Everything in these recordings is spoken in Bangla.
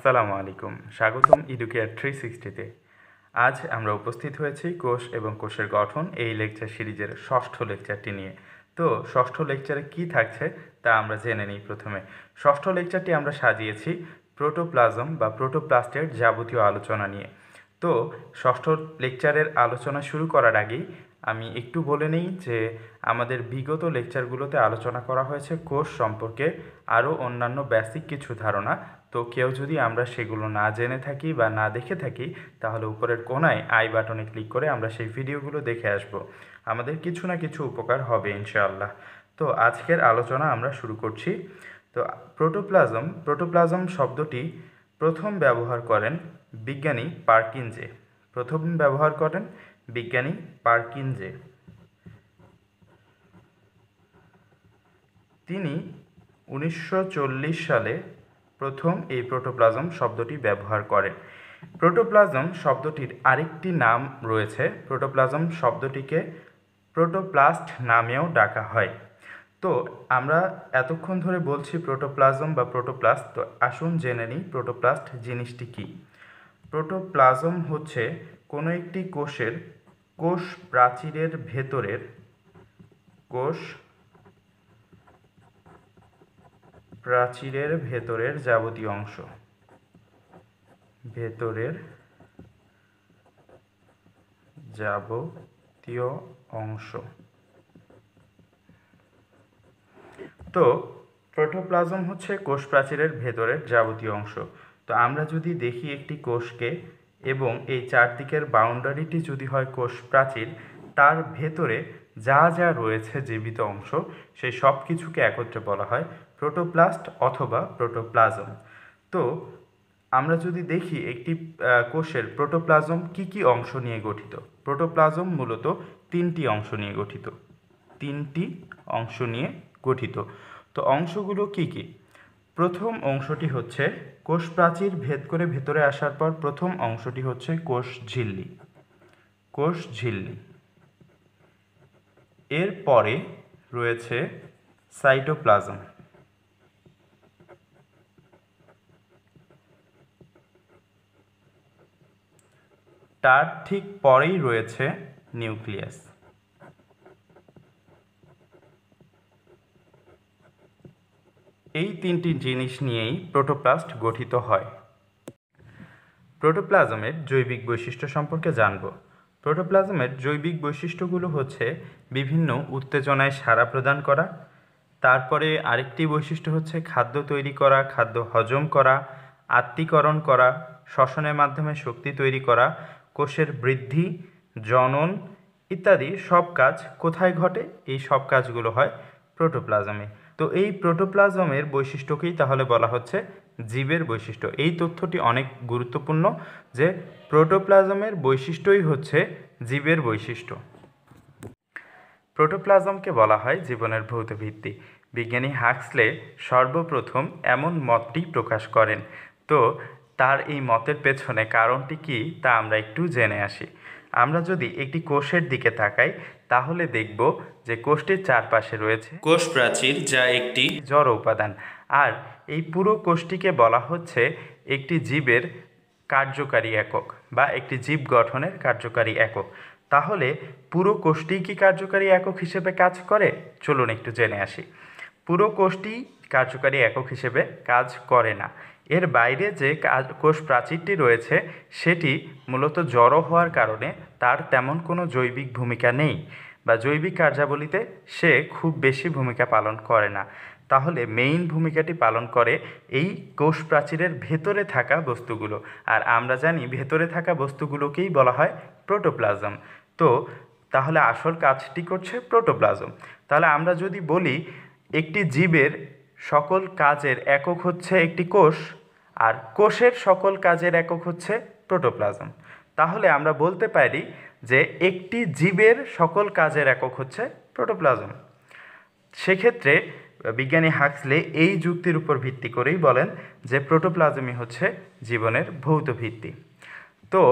আসসালামু আলাইকুম স্বাগতম ইডুকেয়ার থ্রি সিক্সটিতে আজ আমরা উপস্থিত হয়েছি কোষ এবং কোষের গঠন এই লেকচার সিরিজের ষষ্ঠ লেকচারটি নিয়ে তো ষষ্ঠ লেকচারে কি থাকছে তা আমরা জেনে নিই প্রথমে ষষ্ঠ লেকচারটি আমরা সাজিয়েছি প্রোটোপ্লাজম বা প্রোটোপ্লাস্টের যাবতীয় আলোচনা নিয়ে তো ষষ্ঠ লেকচারের আলোচনা শুরু করার আগেই আমি একটু বলে নিই যে আমাদের বিগত লেকচারগুলোতে আলোচনা করা হয়েছে কোষ সম্পর্কে আরও অন্যান্য বেসিক কিছু ধারণা তো কেউ যদি আমরা সেগুলো না জেনে থাকি বা না দেখে থাকি তাহলে উপরের কোনায় আই বাটনে ক্লিক করে আমরা সেই ভিডিওগুলো দেখে আসব আমাদের কিছু না কিছু উপকার হবে ইনশাআল্লাহ তো আজকের আলোচনা আমরা শুরু করছি তো প্রোটোপ্লাজম প্রোটোপ্লাজম শব্দটি প্রথম ব্যবহার করেন বিজ্ঞানী পার্কিনজে প্রথম ব্যবহার করেন বিজ্ঞানী পার্কিনজে তিনি উনিশশো সালে প্রথম এই প্রোটোপ্লাজম শব্দটি ব্যবহার করে প্রোটোপ্লাজম শব্দটির আরেকটি নাম রয়েছে প্রোটোপ্লাজম শব্দটিকে প্রোটোপ্লাস্ট নামেও ডাকা হয় তো আমরা এতক্ষণ ধরে বলছি প্রোটোপ্লাজম বা প্রোটোপ্লাস্ট তো আসুন জেনে নিই প্রোটোপ্লাস্ট জিনিসটি কী প্রোটোপ্লাজম হচ্ছে কোনো একটি কোষের কোষ প্রাচীরের ভেতরের কোষ প্রাচীরের ভেতরের যাবতীয় অংশ ভেতরের যাবতীয় অংশ তো প্রোটোপ্লাজম হচ্ছে কোষ প্রাচীরের ভেতরের যাবতীয় অংশ তো আমরা যদি দেখি একটি কোষকে এবং এই চারদিকের বাউন্ডারিটি যদি হয় কোষ প্রাচীর তার ভেতরে যা যা রয়েছে জীবিত অংশ সেই সব কিছুকে একত্রে বলা হয় প্রোটোপ্লাস্ট অথবা প্রোটোপ্লাজম তো আমরা যদি দেখি একটি কোষের প্রোটোপ্লাজম কি কি অংশ নিয়ে গঠিত প্রোটোপ্লাজম মূলত তিনটি অংশ নিয়ে গঠিত তিনটি অংশ নিয়ে গঠিত তো অংশগুলো কি কি প্রথম অংশটি হচ্ছে কোষ প্রাচীর ভেদ করে ভেতরে আসার পর প্রথম অংশটি হচ্ছে কোষ ঝিল্লি কোষ ঝিল্লি এরপরে রয়েছে সাইটোপ্লাজম তার ঠিক পরেই রয়েছে নিউক্লিয়াস এই তিনটি জিনিস নিয়েই প্রোটোপ্লাস্ট গঠিত হয় প্রোটোপ্লাজমের জৈবিক বৈশিষ্ট্য সম্পর্কে জানবো প্রোটোপ্লাজমের জৈবিক বৈশিষ্ট্যগুলো হচ্ছে বিভিন্ন উত্তেজনায় সাড়া প্রদান করা তারপরে আরেকটি বৈশিষ্ট্য হচ্ছে খাদ্য তৈরি করা খাদ্য হজম করা আত্মীকরণ করা শ্বসনের মাধ্যমে শক্তি তৈরি করা কোষের বৃদ্ধি জনন ইত্যাদি সব কাজ কোথায় ঘটে এই সব কাজগুলো হয় প্রোটোপ্লাজমে তো এই প্রোটোপ্লাজমের বৈশিষ্ট্যকেই তাহলে বলা হচ্ছে জীবের বৈশিষ্ট্য এই তথ্যটি অনেক গুরুত্বপূর্ণ যে প্রোটোপ্লাজমের বৈশিষ্ট্যই হচ্ছে জীবের বৈশিষ্ট্য প্রোটোপ্লাজমকে বলা হয় জীবনের ভৌত ভিত্তি বিজ্ঞানী হাক্সলে সর্বপ্রথম এমন মতটি প্রকাশ করেন তো তার এই মতের পেছনে কারণটি কি তা আমরা একটু জেনে আসি আমরা যদি একটি কোষের দিকে তাকাই তাহলে দেখব যে কোষ্ঠের চারপাশে রয়েছে কোষ প্রাচীর যা একটি জড় উপাদান আর এই পুরো কোষ্ঠীকে বলা হচ্ছে একটি জীবের কার্যকারী একক বা একটি জীব গঠনের কার্যকারী একক তাহলে পুরো কোষ্ঠী কি কার্যকারী একক হিসেবে কাজ করে চলুন একটু জেনে আসি পুরো কোষ্ঠী কার্যকারী একক হিসেবে কাজ করে না এর বাইরে যে কোষ প্রাচীরটি রয়েছে সেটি মূলত জড়ো হওয়ার কারণে তার তেমন কোনো জৈবিক ভূমিকা নেই বা জৈবিক কার্যাবলীতে সে খুব বেশি ভূমিকা পালন করে না তাহলে মেইন ভূমিকাটি পালন করে এই কোষ প্রাচীরের ভেতরে থাকা বস্তুগুলো আর আমরা জানি ভেতরে থাকা বস্তুগুলোকেই বলা হয় প্রোটোপ্লাজম তো তাহলে আসল কাজটি করছে প্রোটোপ্লাজম তাহলে আমরা যদি বলি একটি জীবের সকল কাজের একক হচ্ছে একটি কোষ আর কোষের সকল কাজের একক হচ্ছে প্রোটোপ্লাজম তাহলে আমরা বলতে পারি যে একটি জীবের সকল কাজের একক হচ্ছে প্রোটোপ্লাজম সেক্ষেত্রে বিজ্ঞানী হাক্সলে এই যুক্তির উপর ভিত্তি করেই বলেন যে প্রোটোপ্লাজমই হচ্ছে জীবনের ভৌত ভিত্তি তো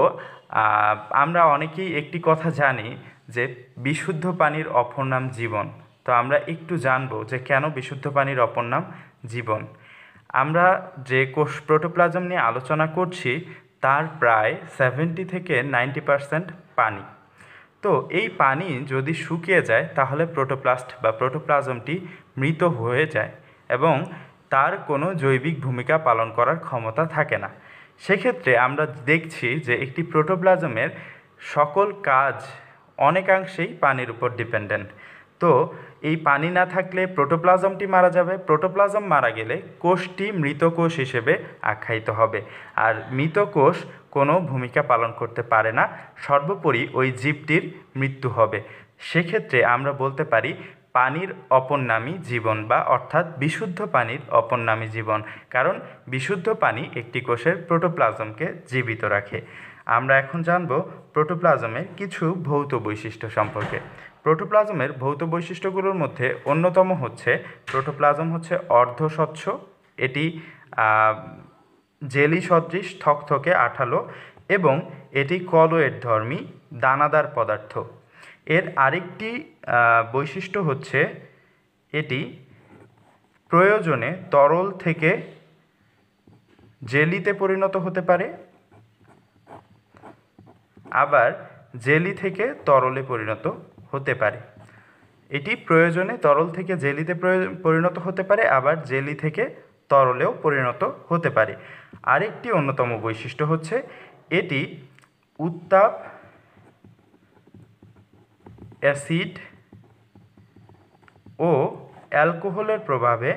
আমরা অনেকেই একটি কথা জানি যে বিশুদ্ধ পানির অপর নাম জীবন তো আমরা একটু জানবো যে কেন বিশুদ্ধ পানির অপর নাম জীবন আমরা যে কোষ প্রোটোপ্লাজম নিয়ে আলোচনা করছি তার প্রায় সেভেন্টি থেকে নাইনটি পারসেন্ট পানি তো এই পানি যদি শুকিয়ে যায় তাহলে প্রোটোপ্লাস্ট বা প্রোটোপ্লাজমটি মৃত হয়ে যায় এবং তার কোনো জৈবিক ভূমিকা পালন করার ক্ষমতা থাকে না সেক্ষেত্রে আমরা দেখছি যে একটি প্রোটোপ্লাজমের সকল কাজ অনেকাংশেই পানির উপর ডিপেন্ডেন্ট তো এই পানি না থাকলে প্রোটোপ্লাজমটি মারা যাবে প্রোটোপ্লাজম মারা গেলে কোষটি মৃত কোষ হিসেবে আখ্যায়িত হবে আর মৃত কোষ কোনো ভূমিকা পালন করতে পারে না সর্বোপরি ওই জীবটির মৃত্যু হবে সেক্ষেত্রে আমরা বলতে পারি পানির অপর নামী জীবন বা অর্থাৎ বিশুদ্ধ পানির অপর নামী জীবন কারণ বিশুদ্ধ পানি একটি কোষের প্রোটোপ্লাজমকে জীবিত রাখে আমরা এখন জানব প্রোটোপ্লাজমের কিছু ভৌত বৈশিষ্ট্য সম্পর্কে প্রোটোপ্লাজমের ভৌত বৈশিষ্ট্যগুলোর মধ্যে অন্যতম হচ্ছে প্রোটোপ্লাজম হচ্ছে অর্ধস্বচ্ছ এটি জেলি সদৃশ থকথকে আঠালো এবং এটি কলয়ের ধর্মী দানাদার পদার্থ এর আরেকটি বৈশিষ্ট্য হচ্ছে এটি প্রয়োজনে তরল থেকে জেলিতে পরিণত হতে পারে আবার জেলি থেকে তরলে পরিণত হতে পারে এটি প্রয়োজনে তরল থেকে জেলিতে পরিণত হতে পারে আবার জেলি থেকে তরলেও পরিণত হতে পারে আরেকটি অন্যতম বৈশিষ্ট্য হচ্ছে এটি উত্তাপ অ্যাসিড ও অ্যালকোহলের প্রভাবে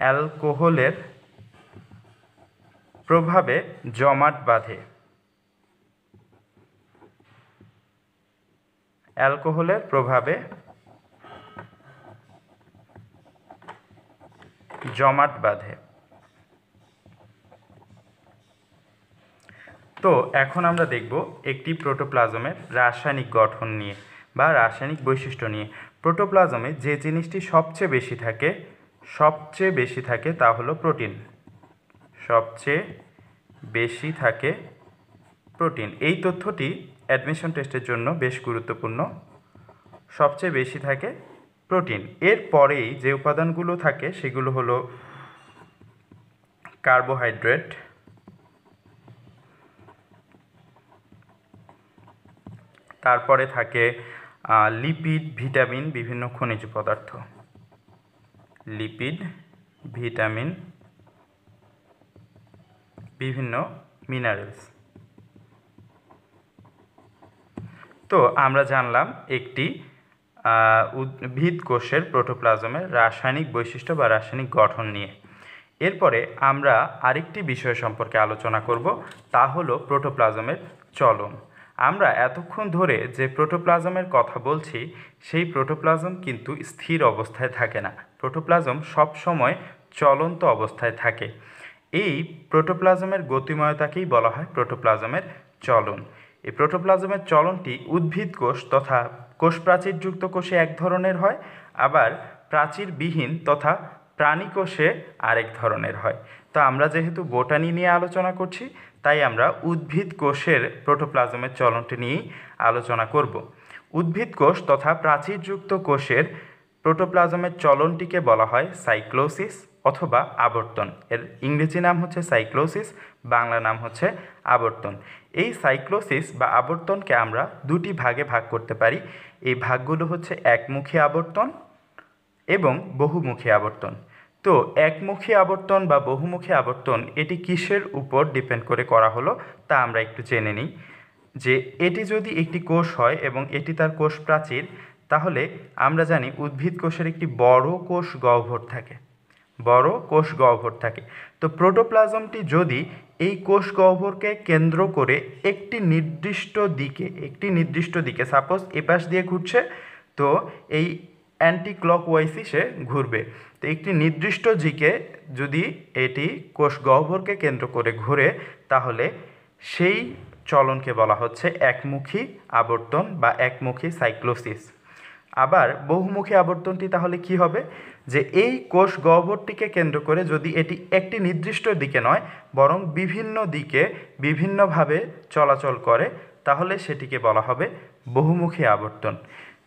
অ্যালকোহলের প্রভাবে জমাট বাঁধে অ্যালকোহলের প্রভাবে জমাট বাঁধে তো এখন আমরা দেখব একটি প্রোটোপ্লাজমের রাসায়নিক গঠন নিয়ে বা রাসায়নিক বৈশিষ্ট্য নিয়ে প্রোটোপ্লাজমে যে জিনিসটি সবচেয়ে বেশি থাকে সবচেয়ে বেশি থাকে তা হলো প্রোটিন সবচেয়ে বেশি থাকে প্রোটিন এই তথ্যটি অ্যাডমিশন টেস্টের জন্য বেশ গুরুত্বপূর্ণ সবচেয়ে বেশি থাকে প্রোটিন এর পরেই যে উপাদানগুলো থাকে সেগুলো হলো কার্বোহাইড্রেট তারপরে থাকে লিপিড ভিটামিন বিভিন্ন খনিজ পদার্থ লিপিড ভিটামিন বিভিন্ন মিনারেলস তো আমরা জানলাম একটি উদ্ভিদ কোষের প্রোটোপ্লাজমের রাসায়নিক বৈশিষ্ট্য বা রাসায়নিক গঠন নিয়ে এরপরে আমরা আরেকটি বিষয় সম্পর্কে আলোচনা করব তা হলো প্রোটোপ্লাজমের চলন আমরা এতক্ষণ ধরে যে প্রোটোপ্লাজমের কথা বলছি সেই প্রোটোপ্লাজম কিন্তু স্থির অবস্থায় থাকে না প্রোটোপ্লাজম সব সময় চলন্ত অবস্থায় থাকে এই প্রোটোপ্লাজমের গতিময়তাকেই বলা হয় প্রোটোপ্লাজমের চলন এই প্রোটোপ্লাজমের চলনটি উদ্ভিদ কোষ তথা কোষ প্রাচীর যুক্ত কোষে এক ধরনের হয় আবার প্রাচীরবিহীন তথা প্রাণী কোষে আরেক ধরনের হয় তো আমরা যেহেতু বোটানি নিয়ে আলোচনা করছি তাই আমরা উদ্ভিদ কোষের প্রোটোপ্লাজমের চলনটি নিয়েই আলোচনা করব উদ্ভিদ কোষ তথা প্রাচীরযুক্ত কোষের প্রোটোপ্লাজমের চলনটিকে বলা হয় সাইক্লোসিস অথবা আবর্তন এর ইংরেজি নাম হচ্ছে সাইক্লোসিস বাংলা নাম হচ্ছে আবর্তন এই সাইক্লোসিস বা আবর্তনকে আমরা দুটি ভাগে ভাগ করতে পারি এই ভাগগুলো হচ্ছে একমুখী আবর্তন এবং বহুমুখী আবর্তন তো একমুখী আবর্তন বা বহুমুখী আবর্তন এটি কিসের উপর ডিপেন্ড করে করা হলো তা আমরা একটু জেনে নিই যে এটি যদি একটি কোষ হয় এবং এটি তার কোষ প্রাচীর তাহলে আমরা জানি উদ্ভিদ কোষের একটি বড় কোষ গহ্বর থাকে বড় কোষ গহ্বর থাকে তো প্রোটোপ্লাজমটি যদি এই কোষ গহ্বরকে কেন্দ্র করে একটি নির্দিষ্ট দিকে একটি নির্দিষ্ট দিকে সাপোজ এপাশ দিয়ে ঘুরছে তো এই অ্যান্টি ক্লকওয়াইজই সে ঘুরবে তো একটি নির্দিষ্ট দিকে যদি এটি কোষ গহ্বরকে কেন্দ্র করে ঘুরে তাহলে সেই চলনকে বলা হচ্ছে একমুখী আবর্তন বা একমুখী সাইক্লোসিস আবার বহুমুখী আবর্তনটি তাহলে কি হবে যে এই কোষ গহ্বরটিকে কেন্দ্র করে যদি এটি একটি নির্দিষ্ট দিকে নয় বরং বিভিন্ন দিকে বিভিন্নভাবে চলাচল করে তাহলে সেটিকে বলা হবে বহুমুখী আবর্তন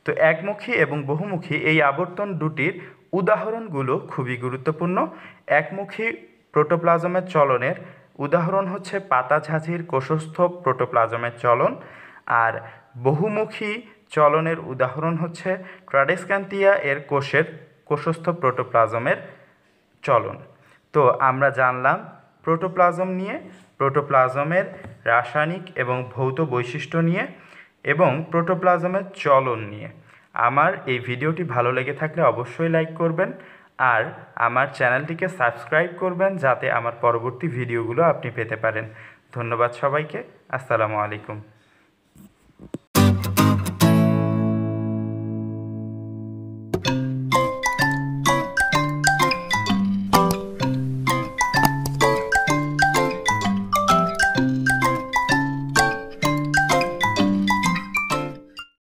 তো একমুখী এবং বহুমুখী এই আবর্তন দুটির উদাহরণগুলো খুবই গুরুত্বপূর্ণ একমুখী প্রোটোপ্লাজমের চলনের উদাহরণ হচ্ছে পাতা ঝাঁঝির কোষস্থ প্রোটোপ্লাজমের চলন আর বহুমুখী চলনের উদাহরণ হচ্ছে ট্রাডেসক্যান্থিয়া এর কোষের কোষস্থ প্রোটোপ্লাজমের চলন তো আমরা জানলাম প্রোটোপ্লাজম নিয়ে প্রোটোপ্লাজমের রাসায়নিক এবং ভৌত বৈশিষ্ট্য নিয়ে এবং প্রোটোপ্লাজমের চলন নিয়ে আমার এই ভিডিওটি ভালো লেগে থাকলে অবশ্যই লাইক করবেন আর আমার চ্যানেলটিকে সাবস্ক্রাইব করবেন যাতে আমার পরবর্তী ভিডিওগুলো আপনি পেতে পারেন ধন্যবাদ সবাইকে আসসালামু আলাইকুম